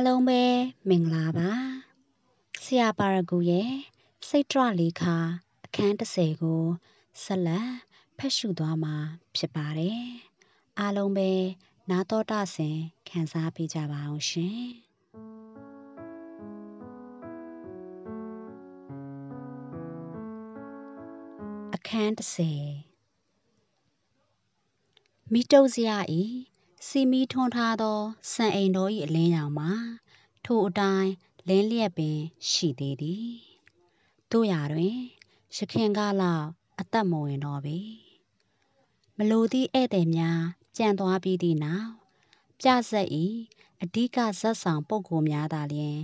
အားလုံးပဲမင်္ဂလာပါဆရာပါရဂူရဲ့စိတ်တော်လေးခါအခန်း30ကိုဆက်လက်ဖတ်ရှုသွားမှာဖြစ်ပါတယ်အားလုံးပဲနာတော်တာဆင်ခံစားပေးကြပါအောင်ရှင် အခန်း30မိတုပ်စရာဤစီမီးထွန်းထားသောစံအိမ်တော်၏အလင်းရောင်မှာထိုအတိုင်းလင်းလျက်ပင် ရှိသေးသည်။သို့ရာတွင်ယခင်ကလောက်အသက်မဝင်တော့ပေ။မလိုသည့်ဧည့်သည်များပြန်သွားပြီးသည့်နောက်ပြဇာတ်၏အဓိကဇာတ်ဆောင်ပုဂ္ဂိုလ်များသာလျှင်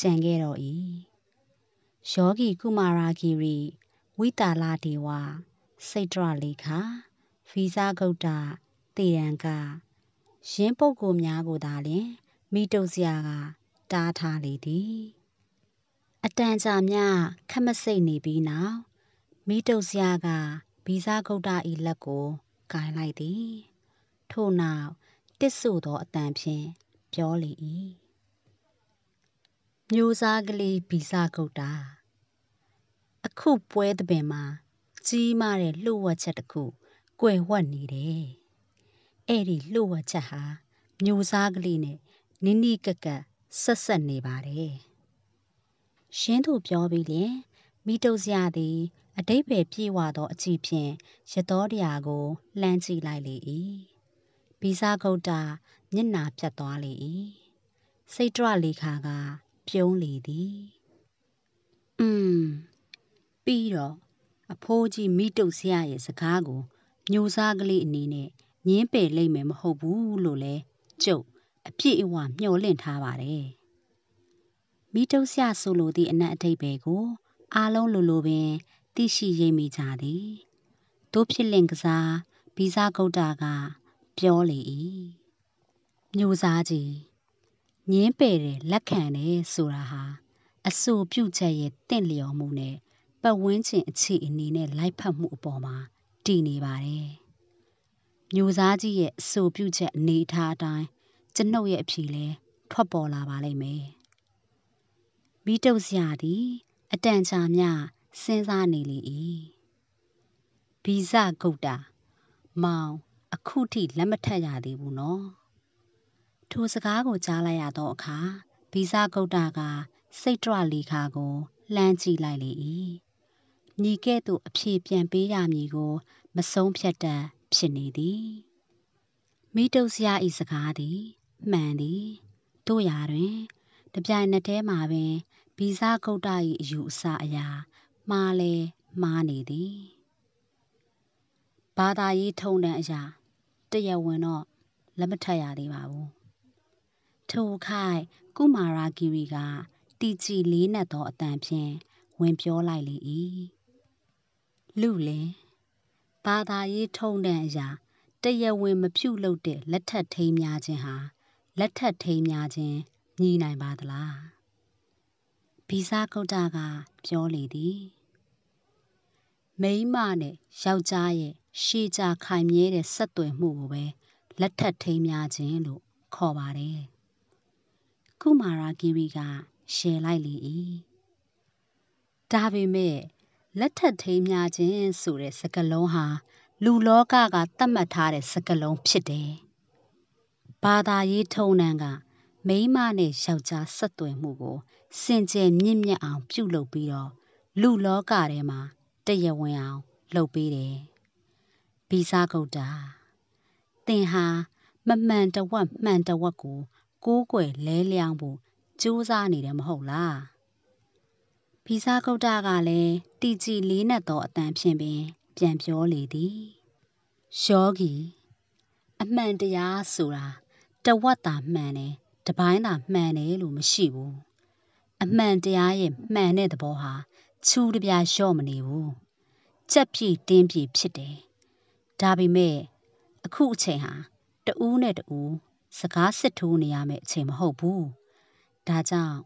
ကျန်ခဲ့တော့၏။ယောဂီကုမာရာဂီရိဝိသာလဒေဝစိတ္တရလေခာဗီဇဂုတ္တသေရံကယင်းပုဂ္ဂိုလ်များကိုသာလျှင်မီးတုတ်စရာကာတားထားလေသည်။အတန်ကြာမျှခပ်မဆိတ်နေပြီးနောက်မီးတုတ်စရာကာဗိဇဂုတ္တ၏လက်ကိုကိုင်လိုက်သည်။ထို့နောက်တစ်ဆို့သောအသံဖြင့်ပြောလေ၏။မြို့စားကလေးဗိဇဂုတ္တ၊အခုပွဲသဘင်မှာကြီးမားတဲ့လျှို့ဝှက်ချက်တစ်ခုကွယ်ဝှက်နေတယ်အဲ့ဒီလှုပ်ဝက်ချက်ဟာမျိုးစားကလေးနဲ့နိနိကကဆက်ဆက်နေပါတယ်။ရှင်းသူပြောပြီးလျင်မိတုဇရသည် အတိတ်ပဲပြေဝသောအချီဖြင့်ရတော်တရားကိုလှမ်းကြည့်လိုက်လေ၏။ဘီဇာဂုတ်တာမျက်နာဖြတ်သွားလေ၏။စိတ်ကြွလေခါကပြုံးလေသည်။อืมပြီးတော့အဖိုးကြီးမိတုဇရရဲ့စကားကို မျိုးစားကလေးအနေနဲ့ငင်းပယ်လိမ့်မယ်မဟုတ်ဘူးလို့လဲကျုပ်အပြည့်အဝမျှော်လင့်ထားပါတယ်မိတုဆရာဆိုလိုသည့်အနက်အထိပ္ပယ်ကိုအားလုံးလိုလိုပင်သိရှိရိပ်မိကြသည်တို့ဖြစ်လင်ကစားဗီဇဂုတ်တာကပြောလေ၏မျိုးစားကြီးငင်းပယ်တယ်လက်ခံတယ်ဆိုတာဟာအဆိုပြုချက်ရဲ့တင့်လျော်မှုနဲ့ပတ်ဝန်းကျင်အခြေအနေနဲ့လိုက်ဖက်မှုအပေါ်မှာတည်နေပါတယ်မျိုးစားကြီးရဲ့အဆိုပြုချက်အနေထားအတိုင်းကျွန်ုပ်ရဲ့အဖြေလဲထွက်ပေါ်လာပါလိမ့်မယ်။မိတုပ်စရာသည် အတန်ကြာမြစဉ်းစားနေလေ၏။ဘီဇဂုတ်တာမောင်အခုထိလက်မထက်ရသေးဘူးနော်။ထိုစကားကိုကြားလိုက်ရသောအခါဗီဇဂုတ်တာကစိတ်ကြွလေခါကိုလှမ်းကြည့်လိုက်လေ၏။ညီကဲ့သို့အဖြေပြန်ပေးရမည်ကို မဆုံးဖြတ်တတ်ဖြစ်နေသည်မိတုဆရာဤစကားသည်မှန်သည်တို့ရာတွင်တပြိုင်နက်တည်းမှာပင်ဗီဇဂုတ်တ၏အယူအဆအရာမှားလဲမှားနေသည်ဘာသာရေးထုံတမ်းအရာ တရားဝင်တော့လက်မထပ်ရသေးပါဘူးထိုခိုင်ကုမာရာဂီရီကတီချီလေးနက်သောအတန်ဖြင့်ဝင်ပြောလိုက်လေ၏လူလင်ဘာသာရေးထုံးတမ်းအရတရားဝင်မပြုလုပ်တဲ့လက်ထပ်ထိမ်းမြားခြင်းဟာလက်ထပ်ထိမ်းမြားခြင်းမည်နိုင်ပါသလား။ဗိဇဂုတ္တကပြောလေသည်။မိန်းမနဲ့ယောက်ျားရဲ့ရှည်ကြာခိုင်မြဲတဲ့ဆက်သွယ်မှုကိုပဲလက်ထပ်ထိမ်းမြားခြင်းလို့ခေါ်ပါတယ်။ကုမာရဂိရိကရယ်လိုက်လေ၏။ဒါပေမဲ့လက်ထပ်ထိမ်းမြခြင်းဆိုတဲ့စကားလုံးဟာလူလောကကသတ်မှတ်ထားတဲ့စကားလုံးဖြစ်တယ်။ဘာသာရေးထုံးတမ်းကမိန်းမနဲ့ယောက်ျားဆက်သွယ်မှုကို စင်ကြယ်မြင့်မြတ်အောင် ပြုလုပ်ပြီးတော့လူလောကထဲမှာ တရားဝင်အောင် လုပ်ပေးတယ်။ဗီဇဂုတ်တာသင်ဟာမမှန်တဝက်မှန်တဝက်ကိုကိုးကွယ်လဲလျောင်းဖို့ကြိုးစားနေတယ်မဟုတ်လား။ဗီဇဂုတ္တကလည်းတီကြည်လေးနက်သောအတန်ဖြင့်ပင်ပြန်ပြောလေသည်ယောဂီအမှန်တရားဆိုတာတဝက်သာမှန်တယ်တပိုင်းသာမှန်တယ်လို့မရှိဘူးအမှန်တရားရဲ့မှန်တဲ့သဘောဟာချူတပြားလျှော့မနေဘူးကြက်ပြည့်တင်းပြည့်ဖြစ်တယ်ဒါပေမဲ့အခုအချိန်ဟာတဦးနဲ့တဦးစကားစစ်ထိုးနေရမယ့်အချိန်မဟုတ်ဘူးဒါကြောင့်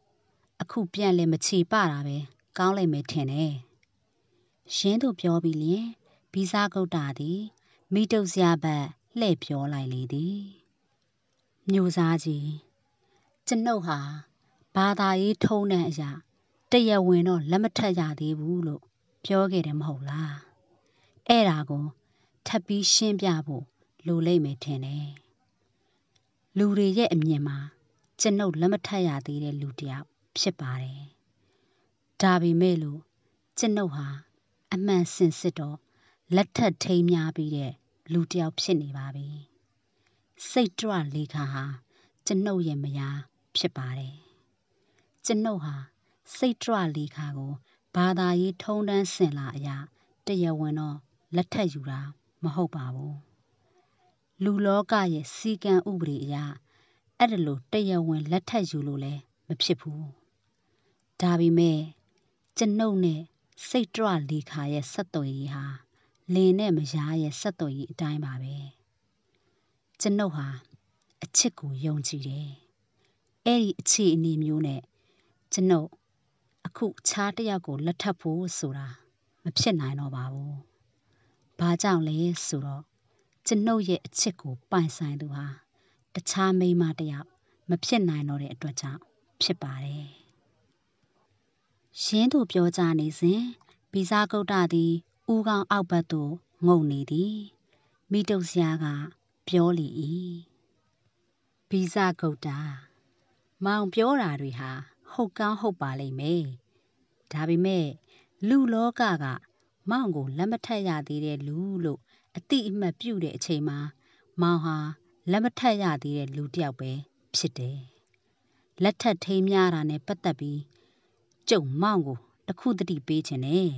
အခုပြန်လည်းမချေပတာပဲကောင်းလိမ့်မယ်ထင်တယ်။ရင်းသူပြောပြီးလျင်ဗီဇကုတ်တာသည်မိတုပ်စရာဘက်လှည့်ပြောလိုက်လေသည်။မျိုးစားကြီးကျွန်ုပ်ဟာဘာသာရေးထုံးတဲ့အရာတရားဝင်တော့လက်မထက်ရသေးဘူးလို့ပြောခဲ့တယ်မဟုတ်လား။အဲ့ဒါကို ထပ်ပြီးရှင်းပြဖို့လိုလိမ့်မယ်ထင်တယ်။လူတွေရဲ့အမြင်မှာကျွန်ုပ်လက်မထက်ရသေးတဲ့လူတယောက်ဖြစ်ပါတယ်။ဒါပေမဲ့လို့ကျွန်ုပ်ဟာ အမှန်စင်စစ်တော့လက်ထပ်ထိမ်းများပြီးတဲ့လူတစ်ယောက်ဖြစ်နေပါပြီ။စိတ်ကြွလေခါဟာကျွန်ုပ်ရဲ့မယားဖြစ်ပါတယ်။ကျွန်ုပ်ဟာ စိတ်ကြွလေခါကိုဘာသာရေးထုံးတမ်းစင်လာအရာတရားဝင်တော့လက်ထပ်ယူတာမဟုတ်ပါဘူး။လူလောကရဲ့စီကံဥပဒေအရအဲ့ဒါလိုတရားဝင် လက်ထပ်ယူလို့လည်းမဖြစ်ဘူးဒါပေမဲ့ကျွန်ုပ်နဲ့စိတ်ကြွလေခါရဲ့ဆက်သွယ်ရေးဟာလင်နဲ့မယားရဲ့ဆက်သွယ်ရေးအတိုင်းပါပဲကျွန်ုပ်ဟာအချစ်ကိုယုံကြည်တယ်အဲ့ဒီအခြေအနေမျိုးနဲ့ကျွန်ုပ်အခုခြားတယောက်ကိုလက်ထပ်ဖို့ဆိုတာမဖြစ်နိုင်တော့ပါဘူးဘာကြောင့်လဲဆိုတော့ကျွန်ုပ်ရဲ့အချစ်ကိုပိုင်ဆိုင်သူဟာတခြားမိန်းမတယောက်မဖြစ်နိုင်တော့တဲ့အတွက်ကြောင့်ဖြစ်ပါတယ်ရှင်းသူပြောကြားနေစဉ်ဗီဇဂုတ္တသည်ဦးခေါင်းအောက်ဘက်သို့ငုံနေသည်။မိတုတ်ဆရာက ပြောလေ၏။ဗီဇဂုတ္တမောင်ပြောတာတွေဟာ ဟုတ်ကောင်းဟုတ်ပါလိမ့်မယ်။ဒါပေမဲ့လူလောကက မောင်ကိုလက်မထပ်ရသေးတဲ့လူလို့အတိအမှတ်ပြုတဲ့အချိန်မှာ မောင်ဟာလက်မထပ်ရသေးတဲ့လူတစ်ယောက်ပဲဖြစ်တယ်။လက်ထပ်ထိမ်းများတာနဲ့ပတ်သက်ပြီးကျုံမောင်ကိုတခုတတိပေးခြင်းနဲ့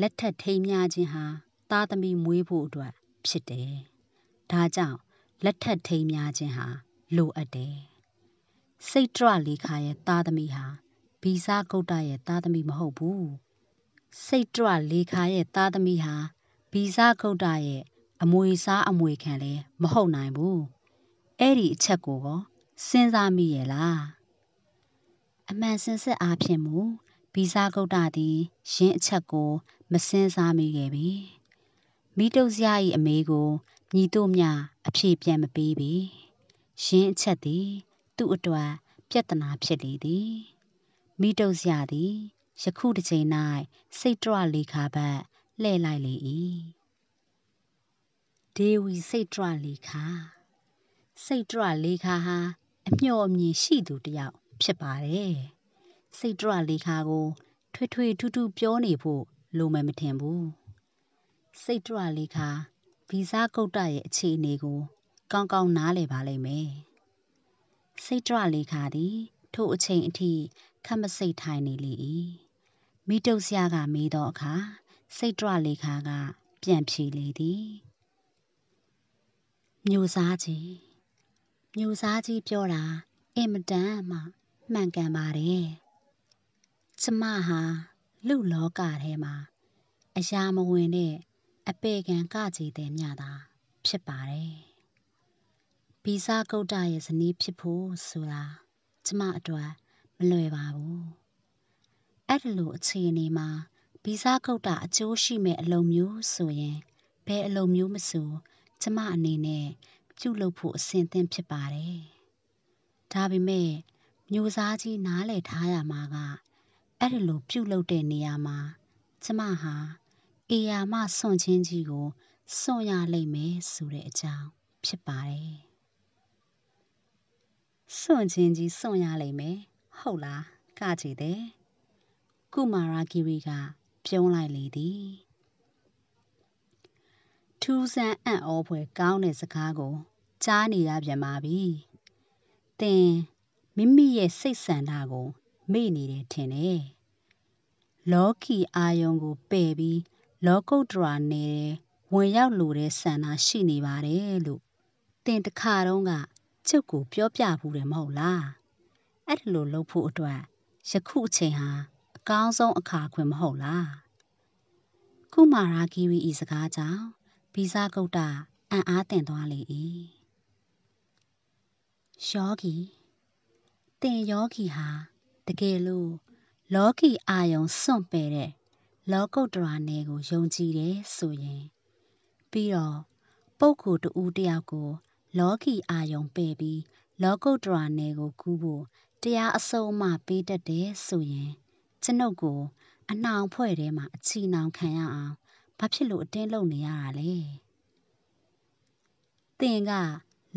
လက်ထက်ထိမ်းများခြင်းဟာသားသမီးမွေးဖို့အတွက်ဖြစ်တယ်။ဒါကြောင့်လက်ထက်ထိမ်းများခြင်းဟာလိုအပ်တယ်။စိတ်တရလေခါရဲ့သားသမီးဟာဗီဇဂုတ်တရဲ့သားသမီးမဟုတ်ဘူး။စိတ်တရလေခါရဲ့သားသမီးဟာဗီဇဂုတ်တရဲ့အမွေစားအမွေခံလည်းမဟုတ်နိုင်ဘူး။အဲ့ဒီအချက်ကိုစဉ်းစားမိရဲ့လား။အမှန်စင်စစ်အားဖြင့်မူဗီဇဂုတ္တသည်ယင်းအချက်ကို မစဉ်းစားမိခဲ့ပေ။မိတုဇယ၏အမေးကိုမည်သို့မျှအဖြေပြန်မပေးပေ။ယင်းအချက်သည် သူ့အတွက်ပြဿနာဖြစ်လေသည်။မိတုဇယသည်ယခုတစ်ချိန်၌စိတ်တရလေခါဘက်လှည့်လိုက်လေ၏။ဒေဝီစိတ်တရလေခါစိတ်တရလေခါဟာအမျှော်အမြင်ရှိသူတယောက်ဖြစ်ပါတယ်။စိတ်တရလေခါကို ထွေထွေထူးထူးပြောနေဖို့လိုမယ်မထင်ဘူး။စိတ်တရလေခါဗီဇကုတ်တရဲ့အခြေအနေကို ကောင်းကောင်းနားလည်ပါလိမ့်မယ်။စိတ်တရလေခါသည်ထိုအချိန်အထိခက်မစိတ်ထိုင်နေလေ၏။မိတုပ်ဆရာကမေးတော့အခါစိတ်တရလေခါကပြန်ဖြေလေသည်။မျိုးစားကြီးမျိုးစားကြီးပြောတာအင်မတန်မှမှန်ကန်ပါတယ်။ကျမဟာလူလောကထဲမှာအရာမဝင်တဲ့အပေခံကကြည်တဲ့မြတာဖြစ်ပါတယ်။ဗီဇကုတ်တရဲ့ဇနီးဖြစ်ဖို့ဆိုတာကျမအတွက်မလွယ်ပါဘူး။အဲ့ဒီလိုအခြေအနေမှာဗီဇကုတ်တအကျိုးရှိမဲ့အလုံမျိုးဆိုရင်ဘယ်အလုံမျိုးမဆိုကျမအနေနဲ့ပြုလုပ်ဖို့အဆင်သင့်ဖြစ်ပါတယ်။ဒါပေမဲ့ညိုစားကြီးနားလည်ထားရမှာကအဲ့ဒီလိုပြုတ်လုတဲ့နေရာမှာကျမဟာအေယာမစွန့်ချင်းကြီးကိုစွန့်ရလိမ့်မယ်ဆိုတဲ့အကြောင်းဖြစ်ပါတယ်စွန့်ချင်းကြီးစွန့်ရလိမ့်မယ်ဟုတ်လားကကြည်တယ်ကုမာရာဂီရီကပြုံးလိုက်လေသည်ထူးဆန်းအံ့ဩဖွယ်ကောင်းတဲ့စကားကိုကြားနေရပြန်ပါပြီ။သင်မိမိရဲ့စိတ်ဆန္ဒကိုမေ့နေတယ်ထင်တယ်။လောကီအာယုံကိုပယ်ပြီးလောကုတ္တရာနယ်ဝင်ရောက်လိုတဲ့ဆန္ဒရှိနေပါတယ်လို့သင်တခါတုန်းက ချုပ်ကိုပြောပြဘူးတယ်မဟုတ်လား။အဲ့လိုလုပ်ဖို့အတွက်ယခုအချိန်ဟာအကောင်းဆုံးအခါခွင်မဟုတ်လား။ကုမာရာဂီရီဤစကားကြောင့်ဗီဇဂုတ်တအံ့အားတင်သွားလေ၏။ယောဂီသင်ယောဂီဟာတကယ်လို့လောကီအာယုံစွန့်ပယ်တဲ့လောကုတ္တရာနယ်ကိုယုံကြည်တယ်ဆိုရင်ပြီးတော့ပုဂ္ဂိုလ်တူတယောက်ကို လောကီအာယုံပယ်ပြီးလောကုတ္တရာနယ်ကို ကူးဖို့တရားအစုံအမပေးတတ်တယ်ဆိုရင်ကျွန်ုပ်ကို အနှောင်ဖွဲ့ထဲမှာအချီနှောင်ခံရအောင်ဘာဖြစ်လို့အတင်းလုပ်နေရတာလဲသင်က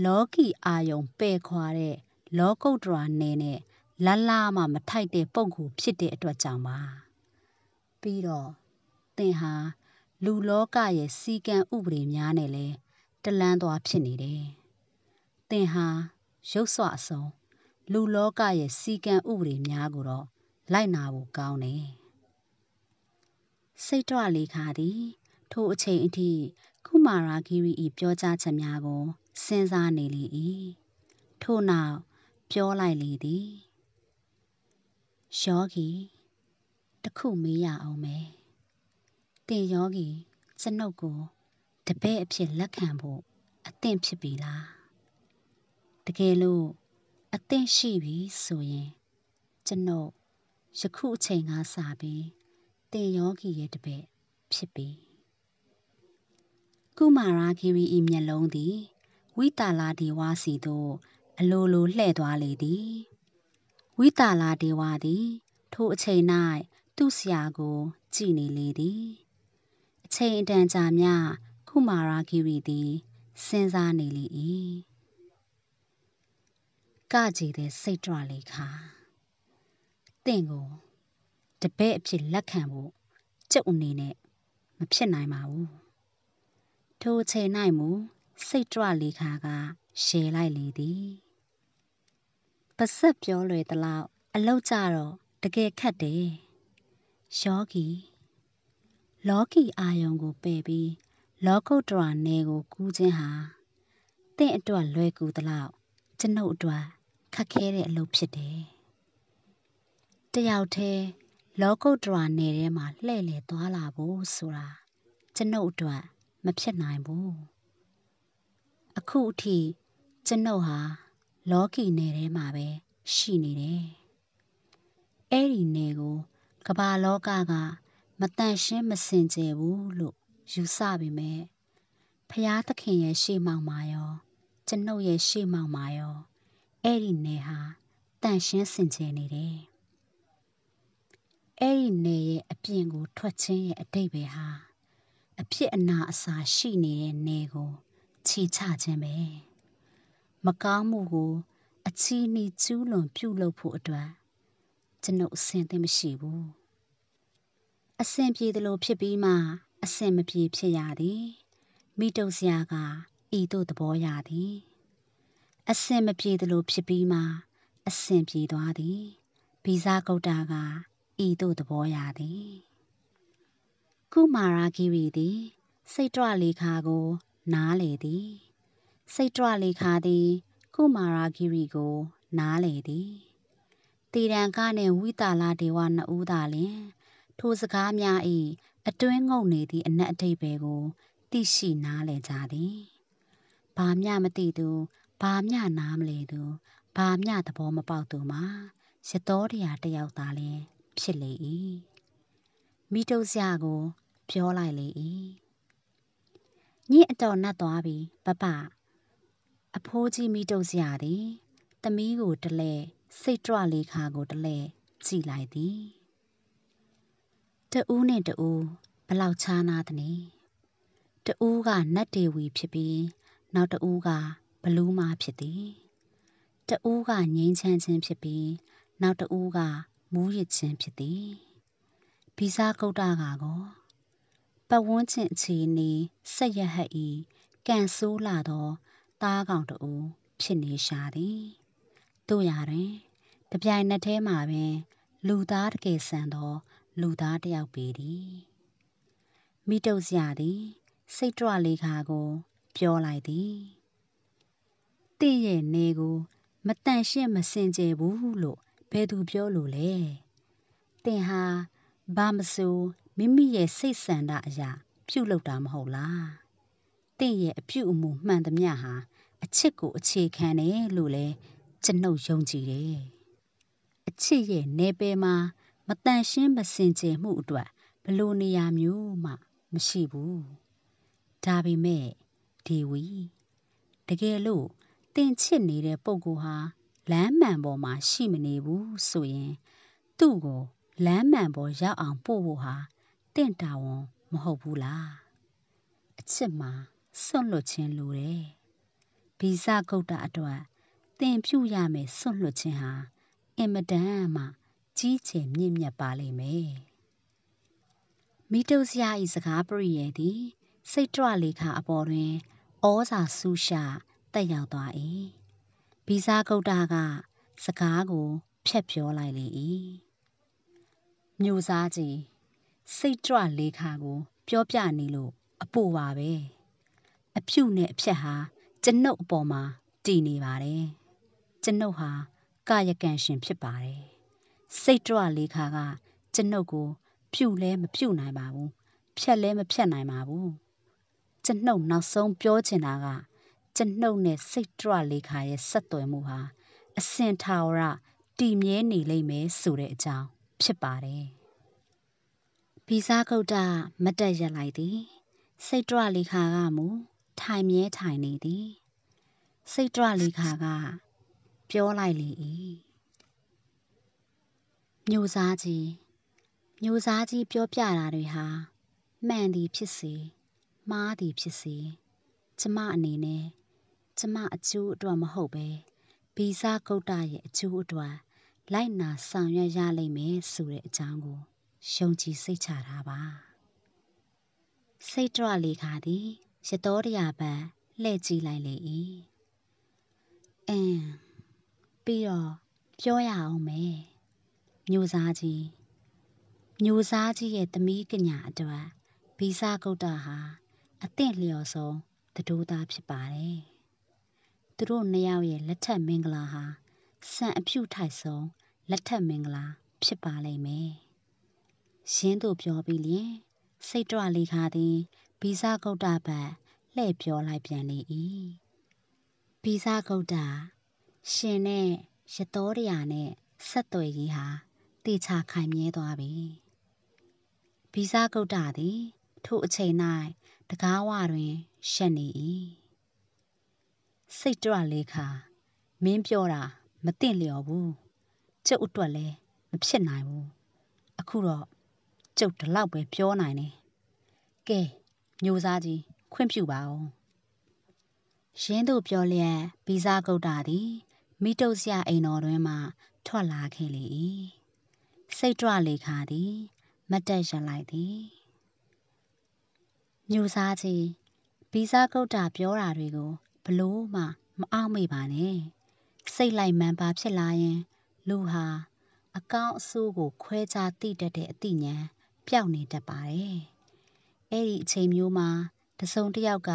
လောကီအာယုံပယ်ခွာတဲ့လောကုတ္တရာနယ်နဲ့လလာမှမထိုက်တဲ့ပုံကူဖြစ်တဲ့အတွက်ကြောင့်ပါပြီးတော့သင်ဟာလူလောကရဲ့စီကံဥပဒေများနဲ့လဲတလန်းသွားဖြစ်နေတယ်သင်ဟာရုပ်စွအဆုံးလူလောကရဲ့စီကံဥပဒေများကိုတော့လိုက်နာဖို့ကောင်းတယ်စိတ်တော်လေခါသည် ထိုအချိန်အထိကုမာရာဂီရီ၏ပြောကြားချက်များကိုစဉ်းစားနေလေ၏ထို့နောက်ပြောလိုက်လေသည်ယောဂီတခုမေးရအောင်မယ်သင်ယောဂီကျွန်ုပ်ကိုတပည့်အဖြစ်လက်ခံဖို့အသင့်ဖြစ်ပြီလားတကယ်လို့အသင့်ရှိပြီဆိုရင်ကျွန်ုပ်ယခုအချိန်ကစပြီးသင်ယောဂီရဲ့တပည့်ဖြစ်ပြီကုမာရာဂီရီ၏မျက်လုံးသည်ဝိတာလာဒီဝါစီသို့အလိုလိုလှဲ့သွားလေသည်ဝိတာလာဒေဝသည်ထိုအချိန်၌သူ့ဆရာကိုကြည်နေလေသည်အချိန်အတန်ကြာမြခုမာရာဂီရီသည်စဉ်းစားနေလေ၏ကကြည်သည်စိတ်ကြွလေခါတင့်ကိုတပည့်အဖြစ်လက်ခံဖို့ကျုပ်အနေနဲ့မဖြစ်နိုင်ပါဘူးထိုအချိန်၌မူစိတ်ကြွလေခါကရှယ်လိုက်လေသည်ပါဆက်ပြောလွယ်သလောက်အလောက်ကြတော့တကယ်ခက်တယ်ယောဂီလောကီအာယုံကိုပယ်ပြီးလောကုတ္တရာနယ်ကိုကူးခြင်းဟာတင့်အတွက်လွယ်ကူသလောက်ကျွန်ုပ်အတွက်ခက်ခဲတဲ့အလုပ်ဖြစ်တယ်တယောက်တည်းလောကုတ္တရာနယ်ထဲမှာလှည့်လည်သွားလာဖို့ဆိုတာကျွန်ုပ်အတွက်မဖြစ်နိုင်ဘူးအခုအထိကျွန်ုပ်ဟာလောကီနယ်ထဲမှာပဲ ရှိနေတယ်။အဲ့ဒီနယ်ကိုကမ္ဘာလောကကမတန့်ရှင်းမစင်ကြယ်ဘူးလို့ယူဆပေမဲ့ဖျားသခင်ရဲ့ရှေ့မှောက်မှာရော ကျွန်ုပ်ရဲ့ရှေ့မှောက်မှာရောအဲ့ဒီနယ်ဟာတန့်ရှင်းစင်ကြယ်နေတယ်။အဲ့ဒီနယ်ရဲ့အပြင်ကို ထွက်ခြင်းရဲ့အတိတ်ပဲဟာအဖြစ်အနာအစာရှိနေတဲ့နယ်ကိုခြေချခြင်းပဲ။မကောင်းမှုကိုအချီးနှီးကျူးလွန်ပြုလုပ်ဖို့အတွက်ကျွန်ုပ်အဆင်သင့်မရှိဘူး။အဆင်ပြေသလိုဖြစ်ပြီးမှအဆင်မပြေဖြစ်ရသည်။မိတုပ်စရာကဤသို့သဘောရသည်။အဆင်မပြေသလိုဖြစ်ပြီးမှအဆင်ပြေသွားသည်။ဗီဇဂုတ်တာကဤသို့သဘောရသည်။ကုမာရာဂီရီသည် စိတ်တော်လေခါကို နားလေသည်။စိတ်တွလေခါသည်ကုမာရာဂိရိကိုနားလေသည်တေရန်ကနှင့်ဝိတာလဒေဝနှစ်ဦးသာလျှင်ထိုစကားများ၏အတွင်းငုံနေသည့်အနက်အဓိပ္ပာယ်ကိုသိရှိနားလည်ကြသည်ဘာမျှမသိသူဘာမျှနားမလည်သူဘာမျှသဘောမပေါက်သူမှာရတောတရားတယောက်သာလျှင် ဖြစ်လေ၏မိတုစရကိုပြောလိုက်လေ၏ညစ်အတော်နှက်သွားပြီ ပပအဖိုးကြီးမိတုတ်စရာသည်သမီးကိုတလဲစိတ်ကြွလေးခါကိုတလဲကြည်လိုက်သည်တဦးနဲ့တဦးဘလောက်ခြားနာသနည်းတဦးကနတ်ဒေဝီဖြစ်ပြီး နောက်တဦးကဘလူးမဖြစ်သည်တဦးကငိမ့်ချမ်းခြင်းဖြစ်ပြီးနောက်တဦးကမူးယစ်ခြင်းဖြစ်သည်ဗီဇကုတ်တာကကောပဝန်းကျင်အခြေအနေဆက်ရဟတ်ဤကန့်ဆိုးလာသောသားကောင်တူဖြစ်နေရှာသည်တို့ရရင်တပြိုင်နက်တည်းမှာပင်လူသားတကယ်ဆန်သောလူသားတယောက်ပေသည်မိတုပ်စရာသည်စိတ်ကြွလေးခါကိုပြောလိုက်သည်တင့်ရဲ့နေကိုမတန်ရှင်းမစင်ကြယ်ဘူးလို့ဘယ်သူပြောလို့လဲတင့်ဟာဘာမဆိုမိမိရဲ့စိတ်ဆန္ဒအရာပြုတ်လောက်တာမဟုတ်လားတင့်ရဲ့အပြုအမူမှန်သမျှဟာအချစ်ကိုအခြေခံတယ်လို့လဲကျွန်ုပ်ယုံကြည်တယ်။အချစ်ရဲ့내ပယ်မှာမတန်ရှင်းမစင်ကြယ်မှုအတွက်ဘလို့နေရာမျိုးမှမရှိဘူး။ဒါပေမဲ့ဒေဝီတကယ်လို့တင့်ချစ်နေတဲ့ပုံကိုဟာလမ်းမှန်ပေါ်မှာရှိမနေဘူးဆိုရင်သူ့ကိုလမ်းမှန်ပေါ်ရောက်အောင်ပို့ဖို့ဟာတင့်တာဝန်မဟုတ်ဘူးလားအချစ်မှာစွန့်လွတ်ခြင်းလိုတယ်။ဗီဇဂုတ်တာအတွက်သင်ပြုရမယ့်စွန့်လွတ်ခြင်းဟာအင်မတန်မှကြီးကျယ်မြင့်မြတ်ပါလိမ့်မယ်။မိတုစရာဤစကားပရိယေသည်စိတ်ကြွလေခအပေါ်တွင်ဩဇာဆူရှာတက်ရောက်သွား၏။ဗီဇဂုတ်တာကစကားကိုဖျက်ပြောလိုက်လေ၏။မျိုးစားကြီးစိတ်ကြွလေခါကို ပြောပြနေလို့အပိုပါပဲ။အပြုနဲ့အဖြတ်ဟာကျွန်ုပ်အပေါ်မှာ တည်နေပါတယ်။ကျွန်ုပ်ဟာကာယကံရှင်ဖြစ်ပါတယ်။စိတ်တရလေးခါကကျွန်ုပ်ကိုပြုလဲမပြုနိုင်ပါဘူး။ဖြတ်လဲမဖြတ်နိုင်ပါဘူး။ကျွန်ုပ်နောက်ဆုံးပြောချင်တာကကျွန်ုပ်နဲ့စိတ်တရလေးခါရဲ့ဆက်သွယ်မှုဟာ အစင်ထာဝရတည်မြဲနေလိမ့်မယ်ဆိုတဲ့အကြောင်းဖြစ်ပါတယ်။ဗီဇာကုတ်တာမတက်ရလိုက်သည် စိတ်တရလေးခါကမူထိုင်မြဲထိုင်နေသည် စိတ်တရလေခါကပြောလိုက်လေ၏မျိုးစားကြီးမျိုးစားကြီးပြောပြတာတွေဟာမှန်သည်ဖြစ်စေမှားသည်ဖြစ်စေကျမအနေနဲ့ကျမအကျိုးအတွက်မဟုတ်ပဲဗီဇဂုတ်တရဲ့အကျိုးအတွက်လိုက်နာဆောင်ရွက်ရလိမ့်မယ်ဆိုတဲ့အကြောင်းကိုယုံကြည်စိတ်ချထားပါ စိတ်တရလေခါသည်ရတော်တရာပံလှည့်ကြည့်လိုက်လေ၏အင်းပြီးတော့ပြောရအောင်မယ်မျိုးစားကြီးမျိုးစားကြီးရဲ့သမီးကညာအတွက်ဗီဇကုတ်တာဟာအသင့်လျော်ဆုံးတဒိုးသားဖြစ်ပါတယ်သူတို့နှစ်ယောက်ရဲ့လက်ထက်မင်္ဂလာဟာစံအဖြူထိုက်ဆုံးလက်ထက်မင်္ဂလာ ဖြစ်ပါလိမ့်မယ်ရှင်းတို့ပြောပြီးလျင်စိတ်တွလေးခါသည်ဗီဇဂုတ်တဘတ်လှည့်ပြောလိုက်ပြန်လေ၏ဗီဇဂုတ်တရှင်နဲ့ရတော်တရာနဲ့ဆက်သွယ်ရေးဟာတေချာခိုင်မြဲသွားပြီဗီဇဂုတ်တသည်ထိုအချိန်၌တကားဝတွင်ရှက်နေ၏စိတ်ကြွလေးခါမင်းပြောတာမသိလျော်ဘူးကျုပ်အတွက်လည်းမဖြစ်နိုင်ဘူးအခုတော့ကျုပ်ဒီလောက်ပဲပြောနိုင်တယ်ကဲမျိုးစားကြီးခွင့်ပြုပါဦး။ရင်းသို့ပြောလျက်ဗီဇဂုတ်တာသည်မိတုတ်ဆရာအိမ်တော်တွင်မှ ထွက်လာခဲ့လေ၏။စိတ်တွလေခါသည်မတ်တက်ရလိုက်သည်။မျိုးစားကြီးဗီဇဂုတ်တာပြောတာတွေကိုဘလို့မှမအောင်မိပါနဲ့။စိတ်လိုက်မှန်ပါဖြစ်လာရင် လူဟာ အကောင့်အဆိုးကိုခွဲခြားသိတတ်တဲ့အသိဉာဏ်ပျောက်နေတတ်ပါတယ်။အဲ့ဒီအချိန်မျိုးမှာတစုံတယောက်က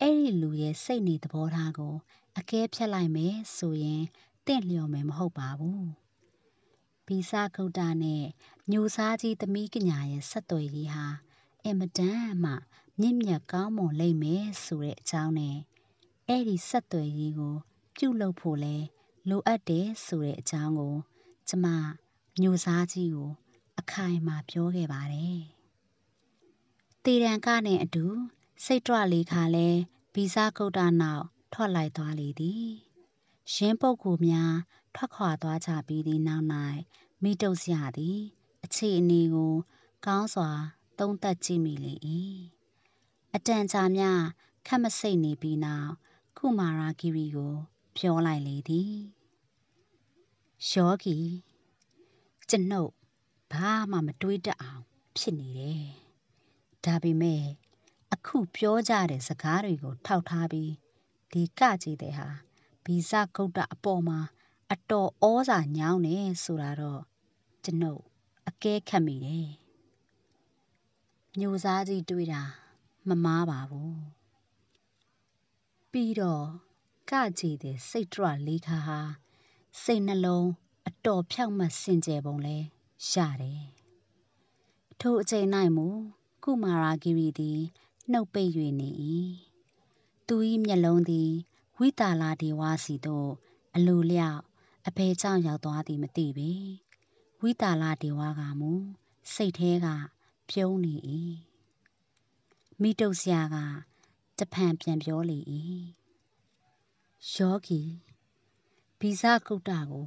အဲ့ဒီလူရဲ့စိတ်နေသဘောထားကိုအကဲဖြတ်လိုက်မယ်ဆိုရင်တင့်လျော်မယ်မဟုတ်ပါဘူးဘီစကုတ်တာနဲ့မျိုးစားကြီးသမီးကညာရဲ့ဆက်သွယ်ရေးဟာအင်မတန်မှမြင့်မြတ်ကောင်းမွန်လိမ့်မယ်ဆိုတဲ့အကြောင်းနဲ့အဲ့ဒီဆက်သွယ်ရေးကိုပြုလုပ်ဖို့လဲလိုအပ်တယ်ဆိုတဲ့အကြောင်းကိုကျမမျိုးစားကြီးကို အခိုင်အမာပြောခဲ့ပါတယ်သေတံကနှင့်အတူ စိတ်ကြွလေခါလည်းဗီဇဂုတ္တနောက်ထွက်လိုက်သွားလေသည်ယင်းပုဂ္ဂိုလ်များထွက်ခွာသွားကြပြီးသည့်နောက်၌မိဒုစ္စရသည်အခြေအနေကိုကောင်းစွာသုံးသပ်ကြည့်မိလေ၏အတန်ကြာမျှခက်မဆိတ်နေပြီးနောက်ကုမာရဂိရိကိုပြောလိုက်လေသည်ယောဂီကျွန်ုပ်ဘာမှမတွေးတတ်အောင်ဖြစ်နေတယ်ဒါပေမဲ့အခုပြောကြတဲ့စကားတွေကို ထောက်ထားပြီးဒီကကြည်တဲ့ဟာဗီဇဂုတ်တအပေါ်မှာအတော်ဩစာညောင်းနေဆိုတာတော့ကျွန်ုပ်အကဲခတ်မိတယ်မျိုးစားကြီးတွေ့တာ မမားပါဘူးပြီးတော့ကကြည်တဲ့စိတ်ထရလေးခါဟာစိတ်နှလုံးအတော်ဖြောက်မှစင်ကြယ်ပုံလဲရတယ်ထို့အချိန်၌မူကုမာရာဂိရိသည်နှုတ်ပိတ်၍နေ၏သူ၏မျက်လုံးသည်ဝိတာလာဒေဝစီသို့ အလိုလျောက်အဘဲကြောင့်ရောက်သွားသည်မသိပေဝိတာလာဒေဝကမူစိတ်ထဲကပြုံးနေ၏မိတုဆရာကတဖန်ပြန်ပြောလေ၏ယောဂီဗီဇကုတ္တကို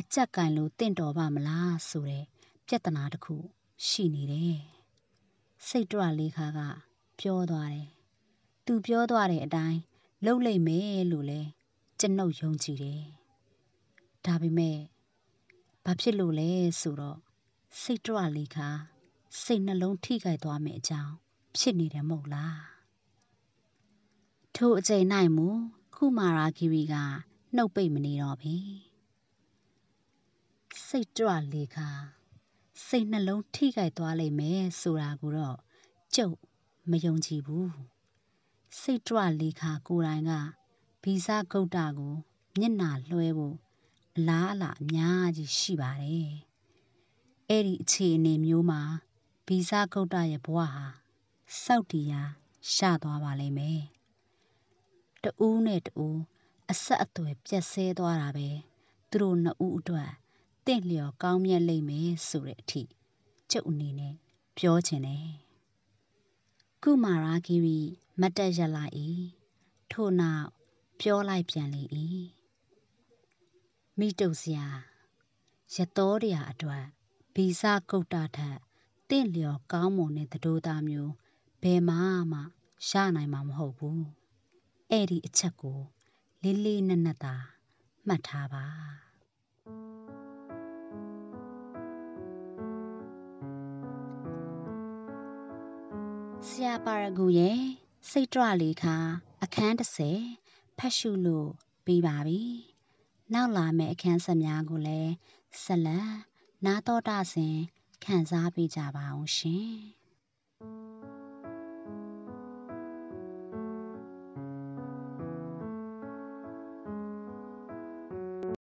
အကြက်ကင်လို့တင့်တော်ပါမလားဆိုတဲ့ပြဿနာတစ်ခု ရှိနေတယ်စိတ်တွလေးခါကပြောသွားတယ်။သူပြောသွားတဲ့အတိုင်းလုပ်လိမ့်မယ်လို့လဲကျွန်ုပ်ယုံကြည်တယ်။ဒါပေမဲ့ဘာဖြစ်လို့လဲဆိုတော့စိတ်တွလေးခါစိတ်နှလုံးထိခိုက်သွားမယ့်အကြောင်းဖြစ်နေတယ်မဟုတ်လား။ထိုအချိန်၌မူခုမာရာဂီရီကနှုတ်ပိတ်မနေတော့ပြီ။စိတ်တွလေးခါစိတ်နှလုံးထိခိုက်သွားလိမ့်မယ်ဆိုတာကိုတော့ကျုပ်မယုံကြည်ဘူးစိတ်တွလေခါကိုယ်တိုင်ကဗီဇဂုတ်တာကိုမျက်နာလွှဲဖို့အလားအလာအများကြီးရှိပါတယ်အဲ့ဒီအခြေအနေမျိုးမှာဗီဇဂုတ်တာရဲ့ဘဝဟာစောက်တီယာရှသွားပါလိမ့်မယ်တူးနဲ့တူးအဆက်အသွယ်ပြတ်ဆဲသွားတာပဲသူတို့နှစ်ဦးအတွက်တင့်လျော်ကောင်းမြတ်လိမ့်မယ်ဆိုတဲ့အထိကျုပ်အနေနဲ့ပြောချင်တယ်။ကုမာရာဂီရီမတ်တက်ရလိုက်၏ထို့နောက်ပြောလိုက်ပြန်လေ၏မိတုပ်စရာရတော်တရားအတွက်ဗီဇကုတ်တာထက်တင့်လျော်ကောင်းမွန်တဲ့သတို့သားမျိုးဘယ်မှမှရနိုင်မှာမဟုတ်ဘူးအဲ့ဒီအချက်ကိုလေးလေးနက်နက်သာမှတ်ထားပါဆရာပါရဂူရဲ့စိတ်ကြွလေးခါအခန်း30ဖတ်ရှုလို့ပြီးပါပြီ။နောက်လာမယ့်အခန်းဆက်များကိုလည်းဆက်လက်နားတော်တာစဉ်ခံစားပေးကြပါအောင်ရှင်။